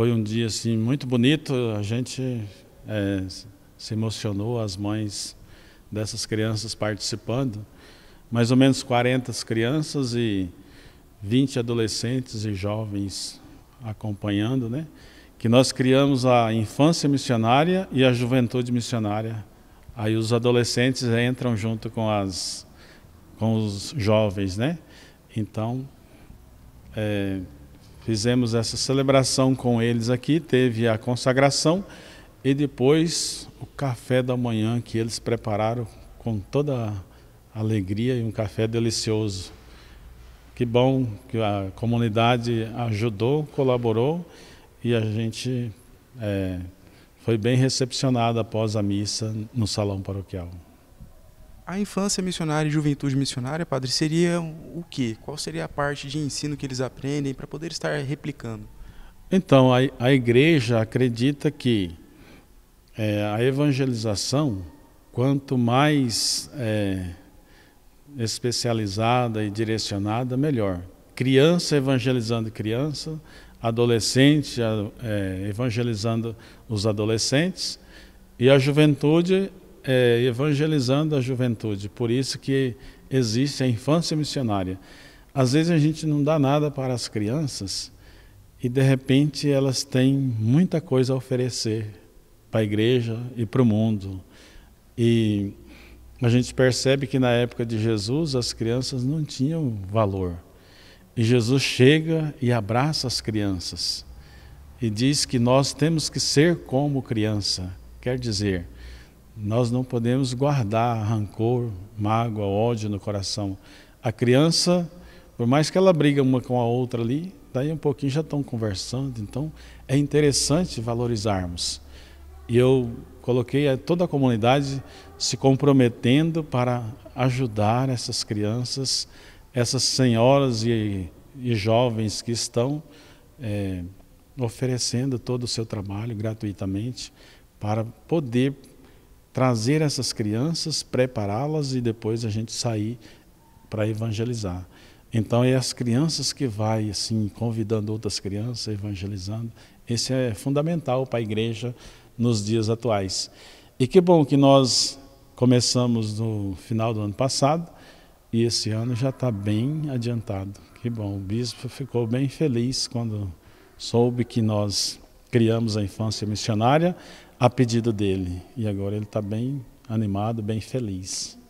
Foi um dia assim muito bonito. A gente é, se emocionou, as mães dessas crianças participando. Mais ou menos 40 crianças e 20 adolescentes e jovens acompanhando, né? Que nós criamos a infância missionária e a juventude missionária. Aí os adolescentes entram junto com as com os jovens, né? Então, é, fizemos essa celebração com eles aqui, teve a consagração e depois o café da manhã que eles prepararam com toda a alegria e um café delicioso. Que bom que a comunidade ajudou, colaborou e a gente é, foi bem recepcionada após a missa no salão paroquial a infância missionária e juventude missionária, padre, seria o quê? Qual seria a parte de ensino que eles aprendem para poder estar replicando? Então, a, a igreja acredita que é, a evangelização, quanto mais é, especializada e direcionada, melhor. Criança evangelizando criança, adolescente é, evangelizando os adolescentes e a juventude é, evangelizando a juventude. Por isso que existe a infância missionária. Às vezes a gente não dá nada para as crianças e de repente elas têm muita coisa a oferecer para a igreja e para o mundo. E a gente percebe que na época de Jesus as crianças não tinham valor. E Jesus chega e abraça as crianças e diz que nós temos que ser como criança. Quer dizer, nós não podemos guardar rancor, mágoa, ódio no coração. A criança, por mais que ela briga uma com a outra ali, daí um pouquinho já estão conversando. Então é interessante valorizarmos. E eu coloquei toda a comunidade se comprometendo para ajudar essas crianças, essas senhoras e, e jovens que estão é, oferecendo todo o seu trabalho gratuitamente para poder trazer essas crianças, prepará-las e depois a gente sair para evangelizar. Então é as crianças que vai assim convidando outras crianças, evangelizando. Esse é fundamental para a igreja nos dias atuais. E que bom que nós começamos no final do ano passado e esse ano já está bem adiantado. Que bom, o bispo ficou bem feliz quando soube que nós criamos a infância missionária a pedido dele. E agora ele está bem animado, bem feliz.